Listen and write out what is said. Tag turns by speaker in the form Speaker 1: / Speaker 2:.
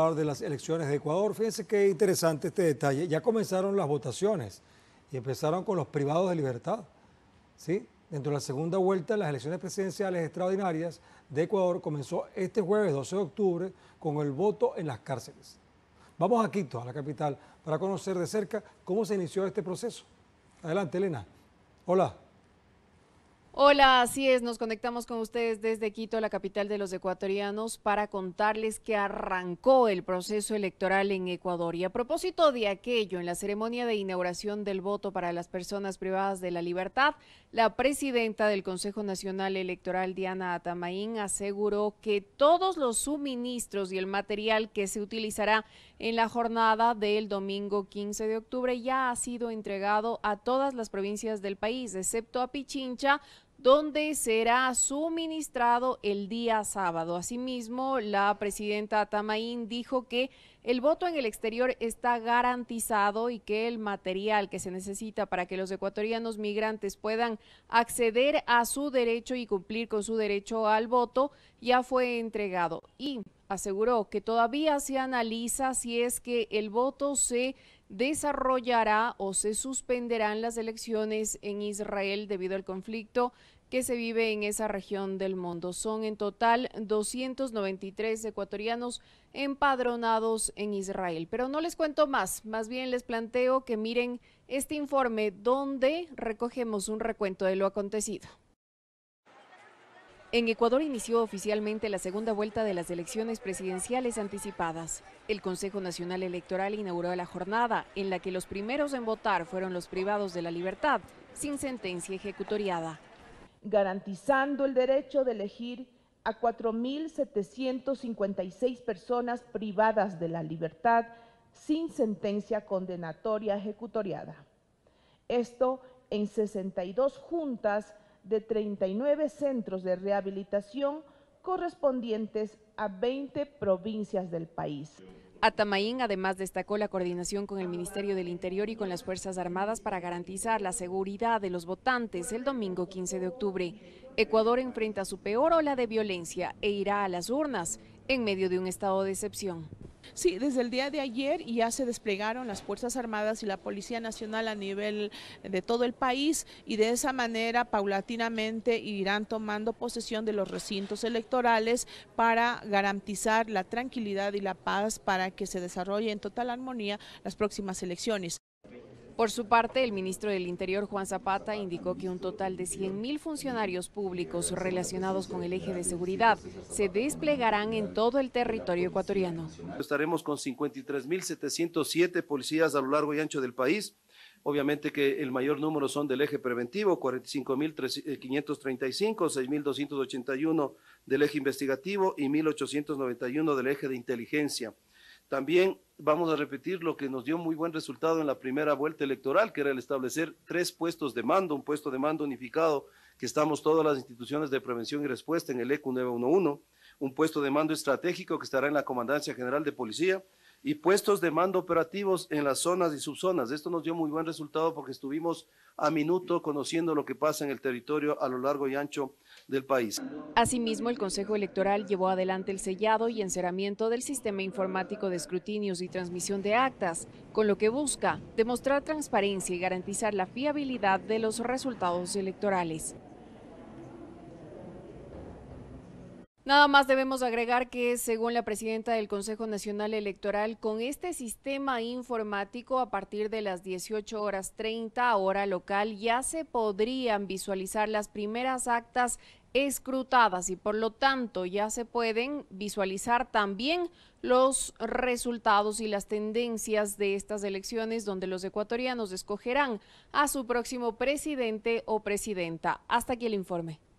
Speaker 1: hablar de las elecciones de Ecuador. Fíjense qué interesante este detalle. Ya comenzaron las votaciones y empezaron con los privados de libertad. ¿sí? Dentro de la segunda vuelta, las elecciones presidenciales extraordinarias de Ecuador comenzó este jueves 12 de octubre con el voto en las cárceles. Vamos a Quito, a la capital, para conocer de cerca cómo se inició este proceso. Adelante, Elena. Hola.
Speaker 2: Hola, así es, nos conectamos con ustedes desde Quito, la capital de los ecuatorianos, para contarles que arrancó el proceso electoral en Ecuador. Y a propósito de aquello, en la ceremonia de inauguración del voto para las personas privadas de la libertad, la presidenta del Consejo Nacional Electoral, Diana Atamaín, aseguró que todos los suministros y el material que se utilizará en la jornada del domingo 15 de octubre ya ha sido entregado a todas las provincias del país, excepto a Pichincha, donde será suministrado el día sábado. Asimismo, la presidenta Tamaín dijo que el voto en el exterior está garantizado y que el material que se necesita para que los ecuatorianos migrantes puedan acceder a su derecho y cumplir con su derecho al voto ya fue entregado. Y aseguró que todavía se analiza si es que el voto se desarrollará o se suspenderán las elecciones en Israel debido al conflicto que se vive en esa región del mundo. Son en total 293 ecuatorianos empadronados en Israel. Pero no les cuento más, más bien les planteo que miren este informe donde recogemos un recuento de lo acontecido. En Ecuador inició oficialmente la segunda vuelta de las elecciones presidenciales anticipadas. El Consejo Nacional Electoral inauguró la jornada en la que los primeros en votar fueron los
Speaker 3: privados de la libertad, sin sentencia ejecutoriada. Garantizando el derecho de elegir a 4.756 personas privadas de la libertad sin sentencia condenatoria ejecutoriada. Esto en 62 juntas de 39 centros de rehabilitación correspondientes a 20 provincias del país.
Speaker 2: Atamaín además destacó la coordinación con el Ministerio del Interior y con las Fuerzas Armadas para garantizar la seguridad de los votantes el domingo 15 de octubre. Ecuador enfrenta su peor ola de violencia e irá a las urnas en medio de un estado de excepción.
Speaker 3: Sí, desde el día de ayer ya se desplegaron las Fuerzas Armadas y la Policía Nacional a nivel de todo el país y de esa manera paulatinamente irán tomando posesión de los recintos electorales para garantizar la tranquilidad y la paz para que se desarrolle en total armonía las próximas elecciones. Por su parte,
Speaker 2: el ministro del Interior, Juan Zapata, indicó que un total de 100.000 funcionarios públicos relacionados con el eje de seguridad se desplegarán en todo el territorio ecuatoriano.
Speaker 1: Estaremos con 53.707 policías a lo largo y ancho del país. Obviamente que el mayor número son del eje preventivo, 45.535, 6.281 eh, del eje investigativo y 1.891 del eje de inteligencia. También vamos a repetir lo que nos dio muy buen resultado en la primera vuelta electoral, que era el establecer tres puestos de mando, un puesto de mando unificado, que estamos todas las instituciones de prevención y respuesta en el ECU 911, un puesto de mando estratégico que estará en la Comandancia General de Policía, y puestos de mando operativos en las zonas y subzonas. Esto nos dio muy buen resultado porque estuvimos a minuto conociendo lo que pasa en el territorio a lo largo y ancho del país.
Speaker 2: Asimismo, el Consejo Electoral llevó adelante el sellado y enceramiento del sistema informático de escrutinios y transmisión de actas, con lo que busca demostrar transparencia y garantizar la fiabilidad de los resultados electorales. Nada más debemos agregar que, según la presidenta del Consejo Nacional Electoral, con este sistema informático, a partir de las 18 horas 30 hora local, ya se podrían visualizar las primeras actas escrutadas y por lo tanto ya se pueden visualizar también los resultados y las tendencias de estas elecciones donde los ecuatorianos escogerán a su próximo presidente o presidenta. Hasta aquí el informe.